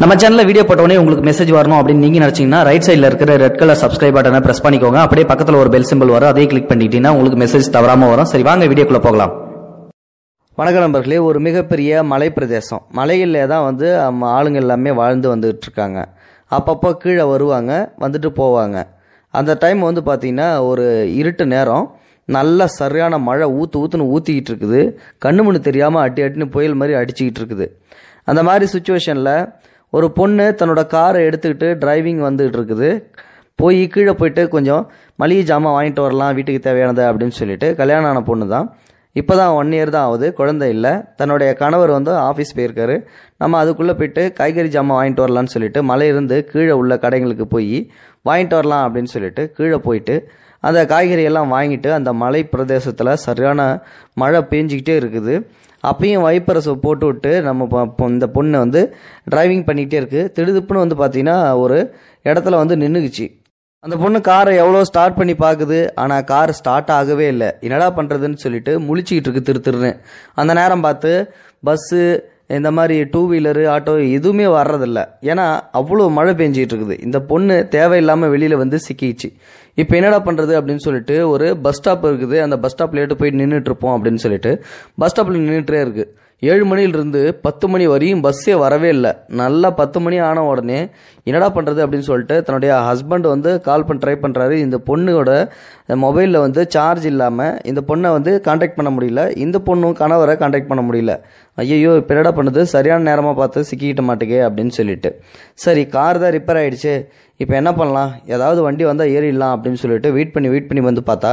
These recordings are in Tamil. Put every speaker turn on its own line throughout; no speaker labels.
நம்ம சேனல்ல வீடியோ போட்டோடனே உங்களுக்கு மெசேஜ் வரணும் அப்படின்னு நீங்கள் நினைச்சீங்கன்னா ரைட் சைடில் இருக்கிற ரெட் கலர் சப்ஸ்கிரைப் பட்டனை பிரஸ் பண்ணிக்கோங்க அப்படியே பக்கத்தில் ஒரு பெல் சிம்பிள் வரும் அதே கிளிக் பண்ணிக்கிட்டீங்கன்னா உங்களுக்கு மெசேஜ் தவறாம வரும் சரி வாங்க வீடியோக்குள்ளே போகலாம் வணக்கம் நண்பர்களே ஒரு மிகப்பெரிய மலை பிரதேசம் மலையிலே தான் வந்து ஆளுங்க எல்லாமே வாழ்ந்து வந்துகிட்டு இருக்காங்க அப்பப்போ கீழே வருவாங்க வந்துட்டு போவாங்க அந்த டைம் வந்து பார்த்திங்கன்னா ஒரு இருட்டு நேரம் நல்ல சரியான மழை ஊற்று ஊற்றுன்னு ஊற்றிக்கிட்டு இருக்குது கண்ணு முன்னு தெரியாமல் அட்டி அட்டின்னு புயல் மாதிரி அடிச்சுக்கிட்டு இருக்குது அந்த மாதிரி சுச்சுவேஷனில் ஒரு பொண்ணு தன்னோட காரை எடுத்துக்கிட்டு டிரைவிங் வந்துகிட்டு இருக்குது போய் கீழே போயிட்டு கொஞ்சம் மளிகை ஜாமான் வாங்கிட்டு வரலாம் வீட்டுக்கு தேவையானது அப்படின்னு சொல்லிட்டு கல்யாணம் ஆன பொண்ணு தான் இப்போ தான் ஒன் இயர் தான் ஆகுது குழந்தை இல்லை தன்னுடைய கணவர் வந்து ஆஃபீஸ் போயிருக்காரு நம்ம அதுக்குள்ளே போயிட்டு காய்கறி ஜாமான் வாங்கிட்டு வரலான்னு சொல்லிட்டு மலையிருந்து கீழே உள்ள கடைங்களுக்கு போய் வாங்கிட்டு வரலாம் அப்படின்னு சொல்லிட்டு கீழே போயிட்டு அந்த காய்கறியெல்லாம் வாங்கிட்டு அந்த மலை பிரதேசத்தில் சரியான மழை பேஞ்சிக்கிட்டே இருக்குது அப்பையும் வைப்பரசை போட்டு விட்டு நம்ம இந்த பொண்ணு வந்து டிரைவிங் பண்ணிக்கிட்டே இருக்குது திடுதுப்புன்னு வந்து பார்த்திங்கன்னா ஒரு இடத்துல வந்து நின்றுக்குச்சு அந்த பொண்ணு காரை எவ்வளோ ஸ்டார்ட் பண்ணி பார்க்குது ஆனால் கார் ஸ்டார்ட் ஆகவே இல்லை என்னடா பண்ணுறதுன்னு சொல்லிட்டு முழிச்சிக்கிட்டு இருக்கு திருத்திருன்னு அந்த நேரம் பார்த்து பஸ்ஸு இந்த மாதிரி டூ வீலரு ஆட்டோ எதுவுமே வர்றதில்ல ஏன்னா அவ்வளோ மழை பெஞ்சிட்டு இருக்குது இந்த பொண்ணு தேவையில்லாமல் வெளியில் வந்து சிக்கிச்சு இப்போ என்னடா பண்ணுறது அப்படின்னு சொல்லிட்டு ஒரு பஸ் ஸ்டாப் இருக்குது அந்த பஸ் ஸ்டாப்லேட்டு போய் நின்றுட்டு இருப்போம் அப்படின்னு சொல்லிட்டு பஸ் ஸ்டாப்பில் நின்றுட்டே இருக்குது ஏழு மணியிலிருந்து பத்து மணி வரையும் பஸ்ஸே வரவே இல்லை நல்லா பத்து மணி ஆன உடனே என்னடா பண்ணுறது அப்படின்னு சொல்லிட்டு தன்னுடைய ஹஸ்பண்ட் வந்து கால் பண்ணி ட்ரை பண்ணுறாரு இந்த பொண்ணோட மொபைலில் வந்து சார்ஜ் இல்லாமல் இந்த பொண்ணை வந்து காண்டாக்ட் பண்ண முடியல இந்த பொண்ணும் கணவரை காண்டாக்ட் பண்ண முடியல ஐயோ இப்போ என்னடா பண்ணுது சரியான நேரமாக பார்த்து சிக்கிக்கிட்ட மாட்டேங்க அப்படின்னு சொல்லிட்டு சரி கார் தான் ரிப்பேர் ஆகிடுச்சு இப்போ என்ன பண்ணலாம் ஏதாவது வண்டி வந்தால் ஏறிடலாம் அப்படின்னு சொல்லிட்டு வெயிட் பண்ணி வெயிட் பண்ணி வந்து பார்த்தா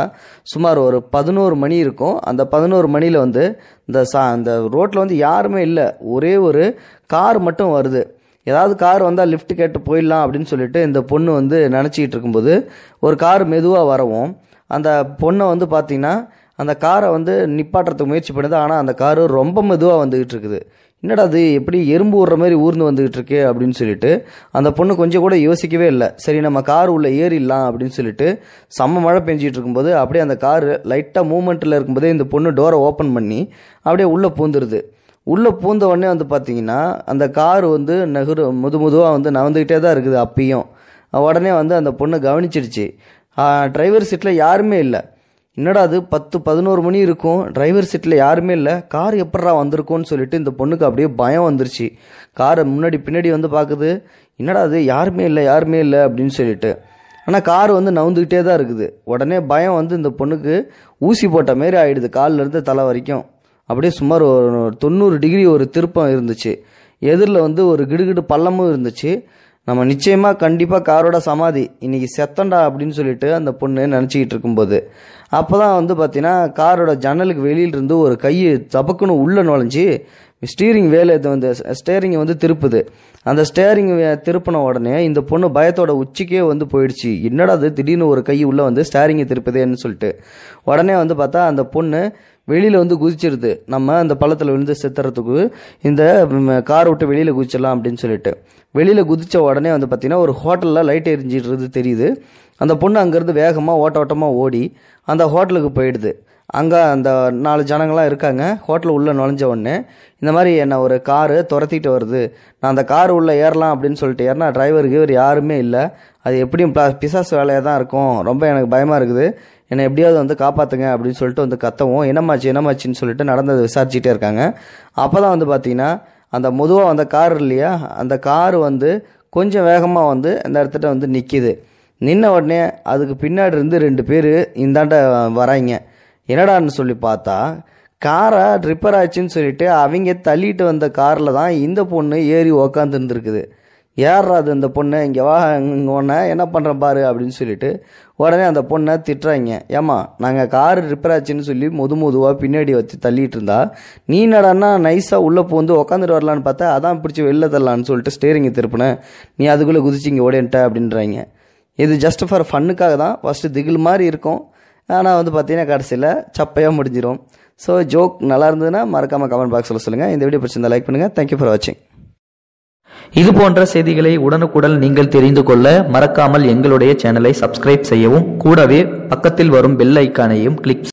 சுமார் ஒரு பதினோரு மணி இருக்கும் அந்த பதினோரு மணியில் வந்து இந்த சா அந்த ரோட்டில் வந்து யாருமே இல்லை ஒரே ஒரு கார் மட்டும் வருது ஏதாவது கார் வந்தால் லிஃப்ட் கேட்டு போயிடலாம் அப்படின்னு சொல்லிட்டு இந்த பொண்ணு வந்து நினச்சிக்கிட்டு இருக்கும்போது ஒரு கார் மெதுவாக வரவும் அந்த பொண்ணை வந்து பார்த்திங்கன்னா அந்த காரை வந்து நிப்பாட்டுறதுக்கு முயற்சி பண்ணுது ஆனால் அந்த காரு ரொம்ப மெதுவாக வந்துக்கிட்டு இருக்குது என்னடா அது எப்படி எறும்பு ஊடுற மாதிரி ஊர்ந்து வந்துகிட்டு இருக்கு அப்படின்னு சொல்லிட்டு அந்த பொண்ணு கொஞ்சம் கூட யோசிக்கவே இல்லை சரி நம்ம கார் உள்ள ஏறிடலாம் அப்படின்னு சொல்லிட்டு செம்ம மழை பெஞ்சிட்டு இருக்கும்போது அப்படியே அந்த கார் லைட்டாக மூமெண்ட்டில் இருக்கும்போதே இந்த பொண்ணு டோரை ஓப்பன் பண்ணி அப்படியே உள்ளே பூந்துருது உள்ளே பூந்த உடனே வந்து பார்த்தீங்கன்னா அந்த கார் வந்து நகர் முது முதுவாக வந்து நகர்ந்துக்கிட்டே தான் இருக்குது அப்பயும் உடனே வந்து அந்த பொண்ணு கவனிச்சிருச்சு டிரைவர் சீட்டில் யாருமே இல்லை என்னடா அது பத்து பதினோரு மணி இருக்கும் டிரைவர் சீட்டில் யாருமே இல்லை கார் எப்படா வந்திருக்கும்னு சொல்லிட்டு இந்த பொண்ணுக்கு அப்படியே பயம் வந்துருச்சு காரை முன்னாடி பின்னாடி வந்து பார்க்குது என்னடா அது யாருமே இல்லை யாருமே இல்லை அப்படின்னு சொல்லிட்டு ஆனால் கார் வந்து நவுந்துக்கிட்டே தான் இருக்குது உடனே பயம் வந்து இந்த பொண்ணுக்கு ஊசி போட்ட மாரி ஆகிடுது காலிலேருந்து தலை வரைக்கும் அப்படியே சுமார் ஒரு தொண்ணூறு டிகிரி ஒரு திருப்பம் இருந்துச்சு எதிரில் வந்து ஒரு கிடுகிடு பள்ளமும் இருந்துச்சு நம்ம நிச்சயமாக கண்டிப்பாக காரோட சமாதி இன்றைக்கி செத்தண்டா அப்படின்னு சொல்லிட்டு அந்த பொண்ணு நினச்சிக்கிட்டு இருக்கும்போது அப்போ தான் வந்து பார்த்தீங்கன்னா காரோட ஜன்னலுக்கு வெளியிலிருந்து ஒரு கையை தபக்குன்னு உள்ளே நுழைஞ்சி ஸ்டீரிங் வேலை இது வந்து ஸ்டேரிங்கை வந்து திருப்புது அந்த ஸ்டேரிங் திருப்பின உடனே இந்த பொண்ணு பயத்தோட உச்சிக்கே வந்து போயிடுச்சு என்னடா அது திடீர்னு ஒரு கை உள்ளே வந்து ஸ்டேரிங்கை திருப்புதேன்னு சொல்லிட்டு உடனே வந்து பார்த்தா அந்த பொண்ணு வெளியில் வந்து குதிச்சிருது நம்ம அந்த பள்ளத்தில் விழுந்து செத்துறதுக்கு இந்த கார் விட்டு வெளியில் குதிச்சிடலாம் அப்படின்னு சொல்லிட்டு வெளியில் குதித்த உடனே வந்து பார்த்தீங்கன்னா ஒரு ஹோட்டலில் லைட் எரிஞ்சிடுறது தெரியுது அந்த பொண்ணு அங்கேருந்து வேகமாக ஓட்ட ஓட்டமாக ஓடி அந்த ஹோட்டலுக்கு போயிடுது அங்கே அந்த நாலு ஜனங்கள்லாம் இருக்காங்க ஹோட்டல் உள்ளே நுழைஞ்ச உடனே இந்த மாதிரி என்னை ஒரு காரு துரத்திட்டு வருது நான் அந்த கார் உள்ளே ஏறலாம் அப்படின்னு சொல்லிட்டு ஏறினா டிரைவர் கீவர் யாருமே இல்லை அது எப்படியும் பிசாஸ் வேலையாக தான் இருக்கும் ரொம்ப எனக்கு பயமாக இருக்குது என்னை எப்படியாவது வந்து காப்பாற்றுங்க அப்படின்னு சொல்லிட்டு வந்து கத்தவும் என்னமாச்சு என்னமாச்சின்னு சொல்லிட்டு நடந்ததை விசாரிச்சுட்டே இருக்காங்க அப்போ தான் வந்து பார்த்தீங்கன்னா அந்த முதுவாக வந்த கார் இல்லையா அந்த கார் வந்து கொஞ்சம் வேகமாக வந்து அந்த இடத்துட்ட வந்து நிற்கிது நின்ன உடனே அதுக்கு பின்னாடி இருந்து ரெண்டு பேர் இந்தாண்ட வராங்க என்னடான்னு சொல்லி பார்த்தா காரை ரிப்பேர் ஆச்சுன்னு சொல்லிட்டு அவங்க தள்ளிட்டு வந்த காரில் தான் இந்த பொண்ணு ஏறி உக்காந்துருந்துருக்குது ஏறாது இந்த பொண்ணு இங்கே வா இங்கே ஒன்று என்ன பண்ணுறேன் பாரு அப்படின்னு சொல்லிட்டு உடனே அந்த பொண்ணை திட்டுறாங்க ஏம்மா நாங்கள் கார் ரிப்பேர் ஆச்சுன்னு சொல்லி முது முதுவாக பின்னாடி வச்சு தள்ளிட்டு இருந்தா நீ நடனா நைஸாக உள்ளே போந்து உக்காந்துட்டு வரலான்னு பார்த்தா அதான் பிடிச்சி வெளில தரலான்னு சொல்லிட்டு ஸ்டேரிங்கை திருப்பினேன் நீ அதுக்குள்ளே குதிச்சு இங்கே ஓடின்ட்ட அப்படின்றாங்க இது ஜஸ்ட் ஃபார் ஃபன்னுக்காக தான் ஃபஸ்ட்டு திகில் மாதிரி இருக்கும் ஆனால் வந்து பார்த்தீங்கன்னா கடைசியில் சப்பையாக முடிஞ்சிடும் ஸோ ஜோக் நல்லா இருந்ததுன்னா மறக்காமல் கமெண்ட் பாக்ஸில் சொல்லுங்கள் இந்த வீடியோ பிடிச்சிருந்தா லைக் பண்ணுங்கள் தேங்க்யூ ஃபார் வாட்சிங் இது போன்ற செய்திகளை உடனுக்குடன் நீங்கள் தெரிந்து கொள்ள மறக்காமல் எங்களுடைய சேனலை சப்ஸ்கிரைப் செய்யவும் கூடவே பக்கத்தில் வரும் பெல் ஐக்கானையும் கிளிக்